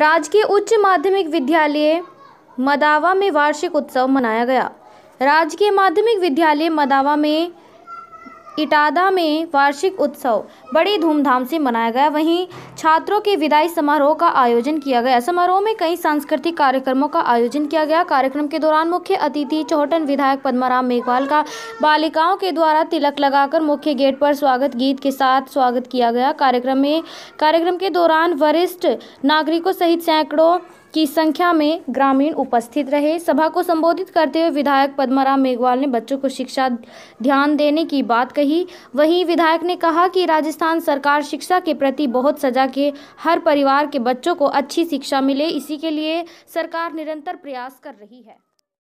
राजकीय उच्च माध्यमिक विद्यालय मदावा में वार्षिक उत्सव मनाया गया राजकीय माध्यमिक विद्यालय मदावा में इटादा में वार्षिक उत्सव बड़ी धूमधाम से मनाया गया वहीं छात्रों के विदाई समारोह का आयोजन किया गया समारोह में कई सांस्कृतिक कार्यक्रमों का आयोजन किया गया कार्यक्रम के दौरान मुख्य अतिथि चौहटन विधायक पद्माराम मेघवाल का बालिकाओं के द्वारा तिलक लगाकर मुख्य गेट पर स्वागत गीत के साथ स्वागत किया गया कार्यक्रम में कार्यक्रम के दौरान वरिष्ठ नागरिकों सहित सैकड़ों की संख्या में ग्रामीण उपस्थित रहे सभा को संबोधित करते हुए विधायक पद्माराम मेघवाल ने बच्चों को शिक्षा ध्यान देने की बात कही वहीं विधायक ने कहा कि राजस्थान सरकार शिक्षा के प्रति बहुत सजा के हर परिवार के बच्चों को अच्छी शिक्षा मिले इसी के लिए सरकार निरंतर प्रयास कर रही है